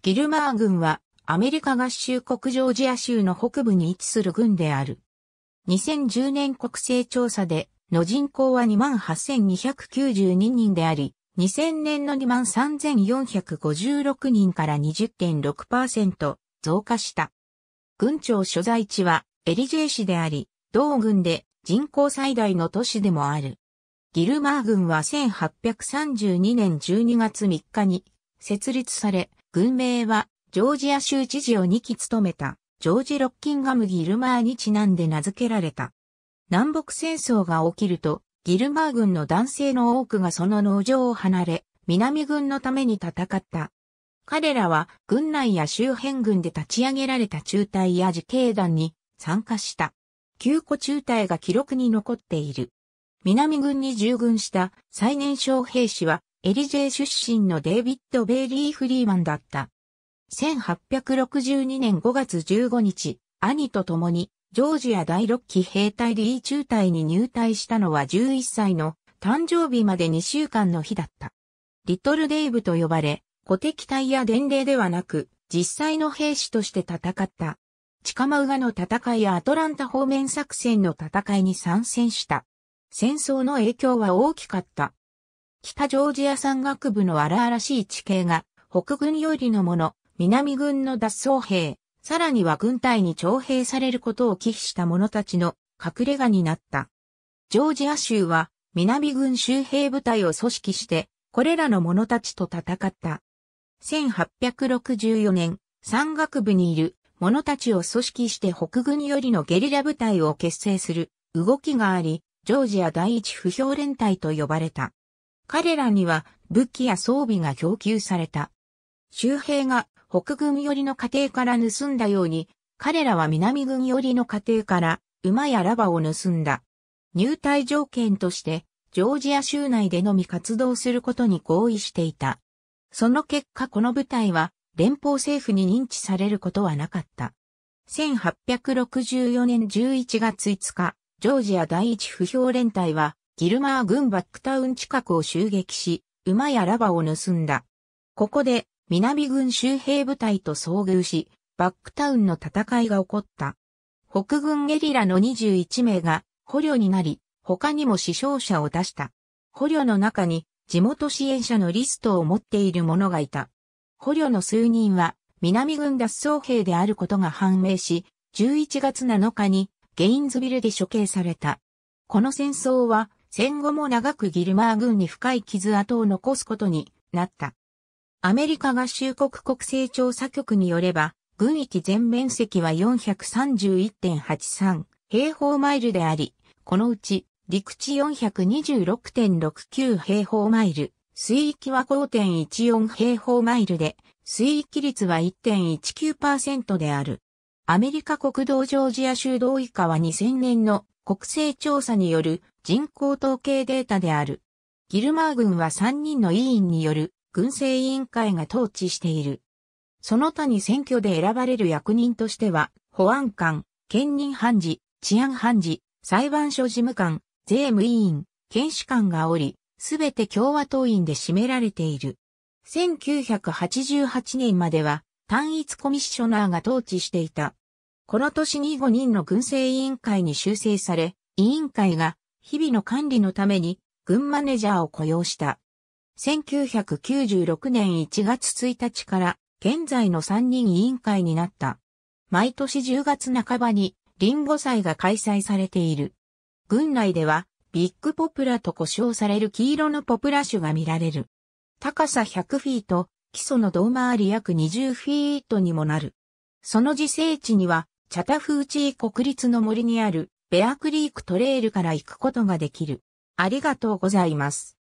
ギルマー軍はアメリカ合衆国ジョージア州の北部に位置する軍である。2010年国勢調査での人口は28,292人であり、2000年の23,456人から20.6%増加した。軍庁所在地はエリジェイ市であり、同軍で人口最大の都市でもある。ギルマー軍は1832年12月3日に設立され、軍名は、ジョージア州知事を2期務めた、ジョージ・ロッキンガム・ギルマーにちなんで名付けられた。南北戦争が起きると、ギルマー軍の男性の多くがその農場を離れ、南軍のために戦った。彼らは軍内や周辺軍で立ち上げられた中隊や自警団に参加した。9個中隊が記録に残っている。南軍に従軍した最年少兵士はエリジェー出身のデイビッド・ベイリー・フリーマンだった。1862年5月15日、兄と共に、ジョージア第6期兵隊リー中隊に入隊したのは11歳の誕生日まで2週間の日だった。リトルデイブと呼ばれ、古敵隊や伝令ではなく、実際の兵士として戦った。チカマウガの戦いやアトランタ方面作戦の戦いに参戦した。戦争の影響は大きかった。北ジョージア山岳部の荒々しい地形が、北軍よりのもの、南軍の脱走兵、さらには軍隊に徴兵されることを忌避した者たちの隠れ家になった。ジョージア州は、南軍周兵部隊を組織して、これらの者たちと戦った。1864年、山岳部にいる者たちを組織して北軍よりのゲリラ部隊を結成する動きがあり、ジョージア第一不評連隊と呼ばれた。彼らには武器や装備が供給された。周平が北軍寄りの家庭から盗んだように、彼らは南軍寄りの家庭から馬やラバを盗んだ。入隊条件として、ジョージア州内でのみ活動することに合意していた。その結果この部隊は連邦政府に認知されることはなかった。1864年11月5日、ジョージア第一不評連隊はギルマー軍バックタウン近くを襲撃し、馬やラバを盗んだ。ここで、南軍周兵部隊と遭遇し、バックタウンの戦いが起こった。北軍ゲリラの21名が捕虜になり、他にも死傷者を出した。捕虜の中に地元支援者のリストを持っている者がいた。捕虜の数人は南軍脱走兵であることが判明し、11月7日にゲインズビルで処刑された。この戦争は戦後も長くギルマー軍に深い傷跡を残すことになった。アメリカ合衆国国勢調査局によれば、軍域全面積は431.83平方マイルであり、このうち陸地426.69平方マイル、水域は5.14平方マイルで、水域率は1.19%である。アメリカ国道ジョージア州同以下は2000年の国勢調査による人口統計データである。ギルマー軍は3人の委員による軍政委員会が統治している。その他に選挙で選ばれる役人としては、保安官、兼任判事、治安判事、裁判所事務官、税務委員、検視官がおり、すべて共和党員で占められている。1988年までは単一コミッショナーが統治していた。この年に5人の軍政委員会に修正され、委員会が日々の管理のために軍マネジャーを雇用した。1996年1月1日から現在の3人委員会になった。毎年10月半ばにリンゴ祭が開催されている。軍内ではビッグポプラと呼称される黄色のポプラ種が見られる。高さ100フィート、基礎の胴回り約20フィートにもなる。その自生地には、チャタフーチー国立の森にあるベアクリークトレイルから行くことができる。ありがとうございます。